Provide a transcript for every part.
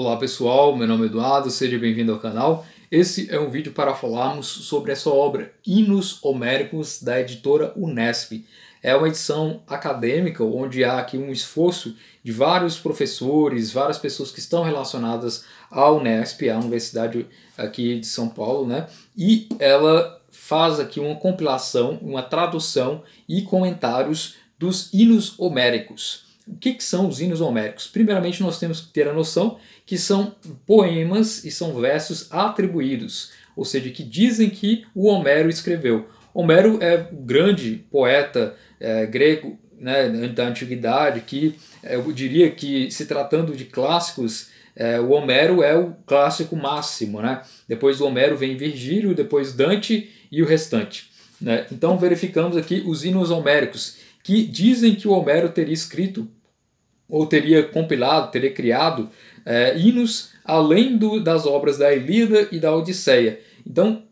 Olá pessoal, meu nome é Eduardo, seja bem-vindo ao canal. Esse é um vídeo para falarmos sobre essa obra, Hinos Homéricos, da editora Unesp. É uma edição acadêmica, onde há aqui um esforço de vários professores, várias pessoas que estão relacionadas à Unesp, à Universidade aqui de São Paulo, né? E ela faz aqui uma compilação, uma tradução e comentários dos Hinos Homéricos. O que, que são os hinos homéricos? Primeiramente, nós temos que ter a noção que são poemas e são versos atribuídos, ou seja, que dizem que o Homero escreveu. Homero é o grande poeta é, grego né, da antiguidade, que é, eu diria que se tratando de clássicos, é, o Homero é o clássico máximo. Né? Depois do Homero vem Virgílio, depois Dante e o restante. Né? Então verificamos aqui os hinos homéricos, que dizem que o Homero teria escrito ou teria compilado, teria criado é, hinos além do, das obras da Ilíada e da Odisseia. Então,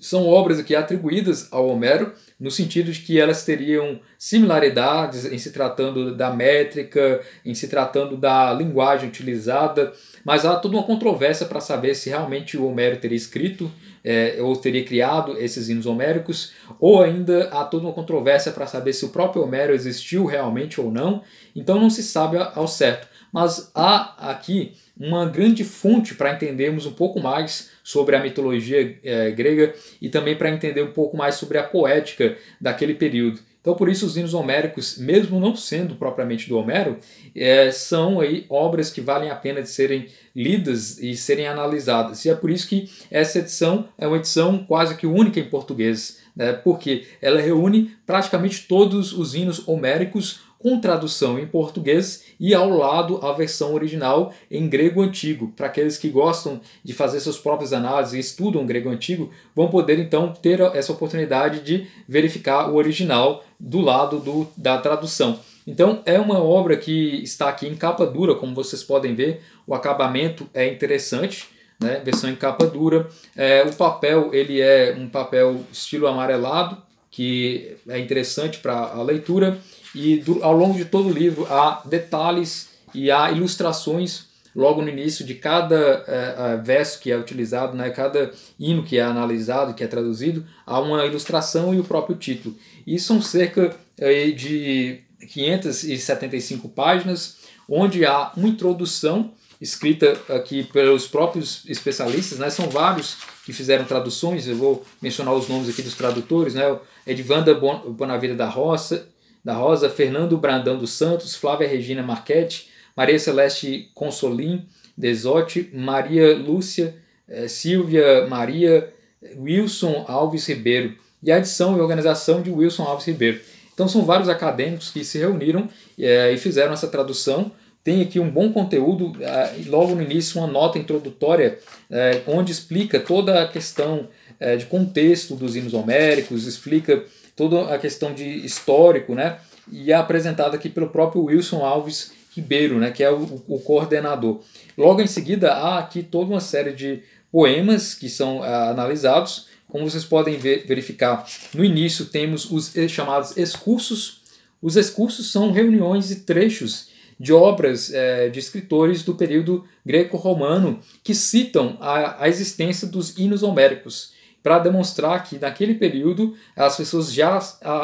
são obras aqui atribuídas ao Homero, no sentido de que elas teriam similaridades em se tratando da métrica, em se tratando da linguagem utilizada, mas há toda uma controvérsia para saber se realmente o Homero teria escrito é, ou teria criado esses hinos homéricos, ou ainda há toda uma controvérsia para saber se o próprio Homero existiu realmente ou não, então não se sabe ao certo. Mas há aqui uma grande fonte para entendermos um pouco mais sobre a mitologia é, grega e também para entender um pouco mais sobre a poética daquele período. Então, por isso, os hinos homéricos, mesmo não sendo propriamente do Homero, é, são aí obras que valem a pena de serem lidas e serem analisadas. E é por isso que essa edição é uma edição quase que única em português, né, porque ela reúne praticamente todos os hinos homéricos com tradução em português e ao lado a versão original em grego antigo. Para aqueles que gostam de fazer suas próprias análises e estudam grego antigo, vão poder então ter essa oportunidade de verificar o original do lado do, da tradução. Então é uma obra que está aqui em capa dura, como vocês podem ver, o acabamento é interessante. Né, versão em capa dura, é, o papel ele é um papel estilo amarelado, que é interessante para a leitura. E do, ao longo de todo o livro há detalhes e há ilustrações logo no início de cada é, é, verso que é utilizado, né, cada hino que é analisado, que é traduzido, há uma ilustração e o próprio título. E são cerca é, de 575 páginas, onde há uma introdução escrita aqui pelos próprios especialistas, né? São vários que fizeram traduções, eu vou mencionar os nomes aqui dos tradutores, né? Edvanda Bonavida da Roça, da Rosa, Fernando Brandão dos Santos, Flávia Regina Marquete, Maria Celeste Consolim Desotti, Maria Lúcia, eh, Silvia Maria Wilson Alves Ribeiro e a adição e organização de Wilson Alves Ribeiro. Então são vários acadêmicos que se reuniram eh, e fizeram essa tradução. Tem aqui um bom conteúdo, eh, logo no início uma nota introdutória eh, onde explica toda a questão é, de contexto dos hinos homéricos, explica toda a questão de histórico, né? E é apresentado aqui pelo próprio Wilson Alves Ribeiro, né? Que é o, o coordenador. Logo em seguida, há aqui toda uma série de poemas que são é, analisados. Como vocês podem ver, verificar, no início temos os chamados excursos. Os excursos são reuniões e trechos de obras é, de escritores do período greco-romano que citam a, a, existência dos hinos homéricos para demonstrar que naquele período as pessoas já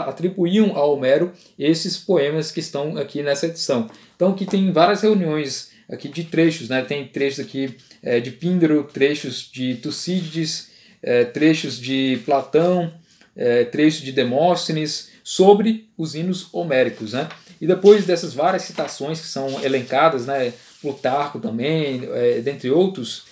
atribuíam a Homero esses poemas que estão aqui nessa edição. Então aqui tem várias reuniões aqui de trechos, né? tem trechos aqui é, de Píndaro, trechos de Tucídides, é, trechos de Platão, é, trechos de Demóstenes, sobre os hinos homéricos. Né? E depois dessas várias citações que são elencadas, né? Plutarco também, dentre outros,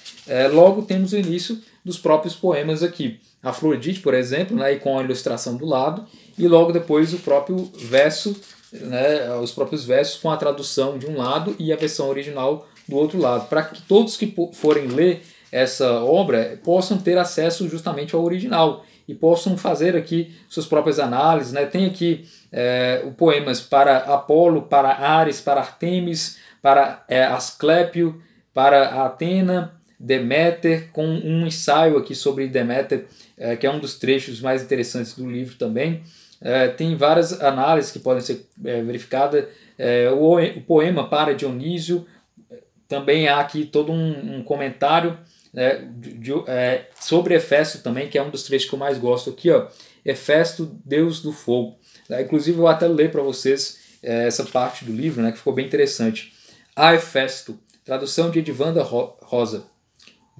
logo temos o início dos próprios poemas aqui. a Afrodite, por exemplo, né, e com a ilustração do lado, e logo depois o próprio verso, né, os próprios versos com a tradução de um lado e a versão original do outro lado, para que todos que forem ler essa obra possam ter acesso justamente ao original e possam fazer aqui suas próprias análises. Né? Tem aqui é, poemas para Apolo, para Ares, para Artemis, para é, Asclépio, para Atena, Deméter, com um ensaio aqui sobre Deméter, é, que é um dos trechos mais interessantes do livro também. É, tem várias análises que podem ser é, verificadas. É, o, o, poema para Dionísio, também há aqui todo um, um comentário né, de, de, é, sobre Efesto também, que é um dos trechos que eu mais gosto aqui. Ó. Deus do Fogo. É, inclusive, eu vou até ler para vocês essa parte do livro, né, que ficou bem interessante. A Efesto tradução de Edivanda Rosa.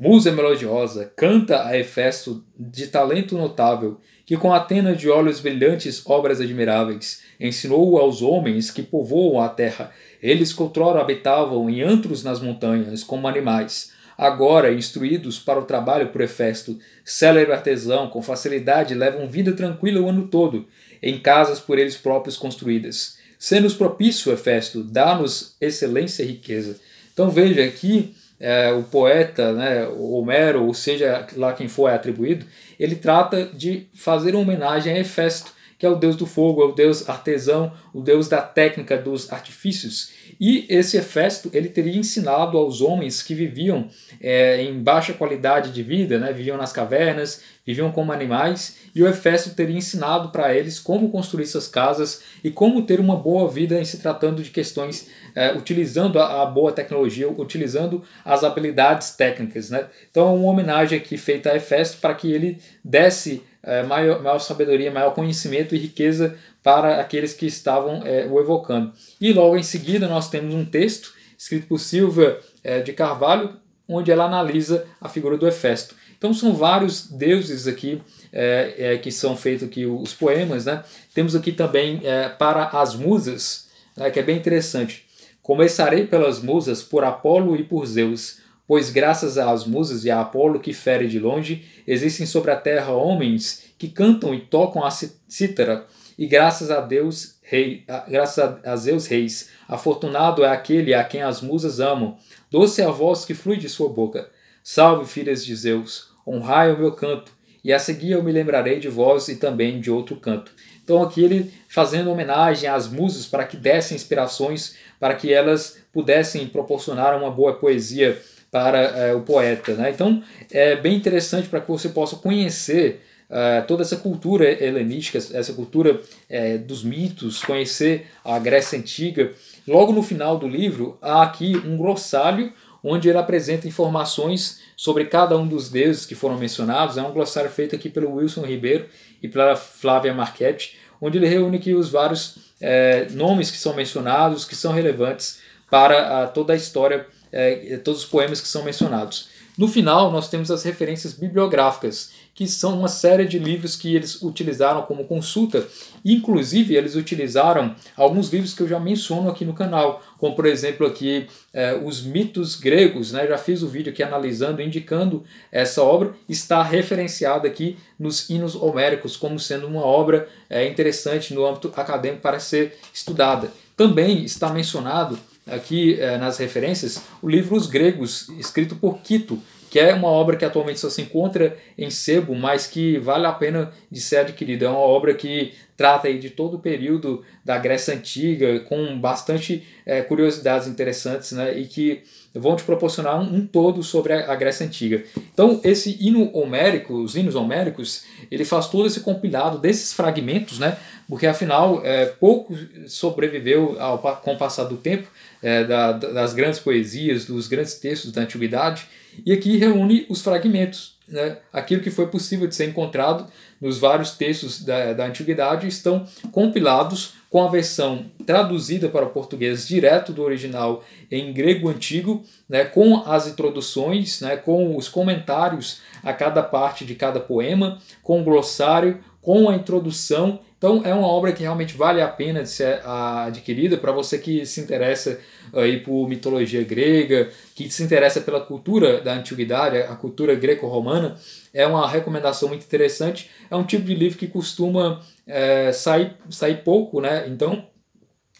Musa melodiosa, canta a Hefesto de talento notável, que com Atena de olhos brilhantes obras admiráveis, ensinou aos homens que povoam a terra. Eles que outrora habitavam em antros nas montanhas, como animais. Agora, instruídos para o trabalho por Hefesto, célebre artesão, com facilidade levam vida tranquila o ano todo, em casas por eles próprios construídas. Sendo propício, Hefesto, dá-nos excelência e riqueza. Então veja aqui é, o poeta, né, Homero, ou seja lá quem for é atribuído, ele trata de fazer uma homenagem a Hefesto, que é o deus do fogo, é o deus artesão, o deus da técnica, dos artifícios. E esse Hefesto ele teria ensinado aos homens que viviam é, em baixa qualidade de vida, né, viviam nas cavernas, viviam como animais, e o Hefesto teria ensinado para eles como construir suas casas e como ter uma boa vida em se tratando de questões é, utilizando a, a, boa tecnologia, utilizando as habilidades técnicas. Né? Então é uma homenagem aqui feita a Hefesto para que ele desse é, maior, maior sabedoria, maior conhecimento e riqueza para aqueles que estavam é, o evocando. E logo em seguida nós temos um texto escrito por Silvia é, de Carvalho, onde ela analisa a figura do Hefesto. Então são vários deuses aqui é, é que são feitos aqui os poemas. Né? Temos aqui também é, para as musas, né, que é bem interessante. Começarei pelas musas, por Apolo e por Zeus, pois graças às musas e a Apolo que fere de longe, existem sobre a terra homens que cantam e tocam a cítara, e graças a Deus, rei, graças a, a Zeus reis. Afortunado é aquele a quem as musas amam. Doce é a voz que flui de sua boca. Salve, filhas de Zeus, honrai o meu canto, e a seguir eu me lembrarei de vós e também de outro canto. Então aqui ele fazendo homenagem às musas para que dessem inspirações, para que elas pudessem proporcionar uma boa poesia para é, o poeta. Né? Então é bem interessante para que você possa conhecer ah, toda essa cultura helenística, essa cultura eh, dos mitos, conhecer a Grécia Antiga. Logo no final do livro, há aqui um glossário onde ele apresenta informações sobre cada um dos deuses que foram mencionados. É um glossário feito aqui pelo Wilson Ribeiro e pela Flávia Marchetti, onde ele reúne aqui os vários eh, nomes que são mencionados, que são relevantes para ah, toda a história, eh, todos os poemas que são mencionados. No final, nós temos as referências bibliográficas, que são uma série de livros que eles utilizaram como consulta. Inclusive, eles utilizaram alguns livros que eu já menciono aqui no canal, como por exemplo aqui eh, os mitos gregos, né? Já fiz o um vídeo aqui analisando, indicando essa obra, está referenciada aqui nos hinos homéricos como sendo uma obra eh, interessante no âmbito acadêmico para ser estudada. Também está mencionado aqui eh, nas referências, o livro Os Gregos, escrito por Quito, que é uma obra que atualmente só se encontra em sebo, mas que vale a pena de ser adquirida. É uma obra que trata aí de todo o período da Grécia Antiga, com bastante é, curiosidades interessantes, né, e que vão te proporcionar um, um todo sobre a, a, Grécia Antiga. Então, esse hino homérico, os hinos homéricos, ele faz todo esse compilado desses fragmentos, né, porque afinal é, pouco sobreviveu ao, com o passar do tempo, é, da, das grandes poesias, dos grandes textos da antiguidade, e aqui reúne os fragmentos, né? aquilo que foi possível de ser encontrado nos vários textos da, da antiguidade estão compilados com a versão traduzida para o português direto do original em grego antigo, né, com as introduções, né, com os comentários a cada parte de cada poema, com o glossário, com a introdução então é uma obra que realmente vale a pena de ser ah, adquirida para você que se interessa aí por mitologia grega, que se interessa pela cultura da antiguidade, a cultura greco-romana, é uma recomendação muito interessante. É um tipo de livro que costuma é, sair, sair pouco, né? Então,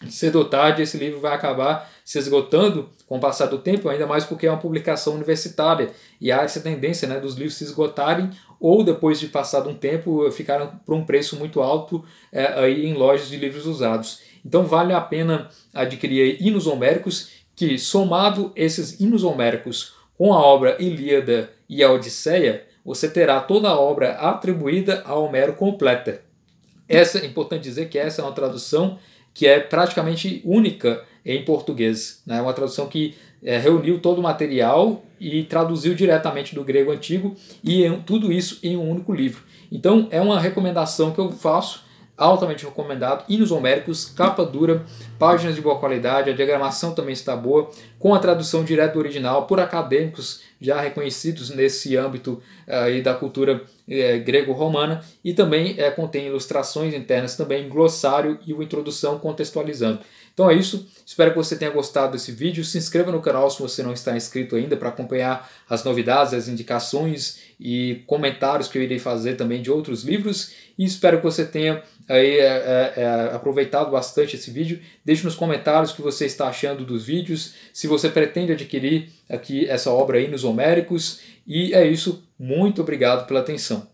cedo ou tarde, esse livro vai acabar se esgotando com o passar do tempo, ainda mais porque é uma publicação universitária e há essa tendência né, dos livros se esgotarem ou depois de passado um tempo eh, ficaram por um preço muito alto é, aí em lojas de livros usados. Então vale a pena adquirir hinos homéricos que, somado esses hinos homéricos com a obra Ilíada e a Odisseia, você terá toda a obra atribuída a Homero completa. Essa, é importante dizer que essa é uma tradução que é praticamente única em português. É né? uma tradução que é, reuniu todo o material e traduziu diretamente do grego antigo e em, tudo isso em um único livro. Então é uma recomendação que eu faço, altamente recomendado, hinos homéricos, capa dura, páginas de boa qualidade, a diagramação também está boa, com a tradução direto do original por acadêmicos já reconhecidos nesse âmbito uh, da cultura é, grego-romana e também é, contém ilustrações internas também, glossário e uma introdução contextualizando. Então é isso, espero que você tenha gostado desse vídeo. Se inscreva no canal se você não está inscrito ainda para acompanhar as novidades, as indicações e comentários que eu irei fazer também de outros livros. E espero que você tenha aí, é, é, aproveitado bastante esse vídeo. Deixe nos comentários o que você está achando dos vídeos, se você pretende adquirir aqui essa obra aí nos Homéricos. E é isso, muito obrigado pela atenção.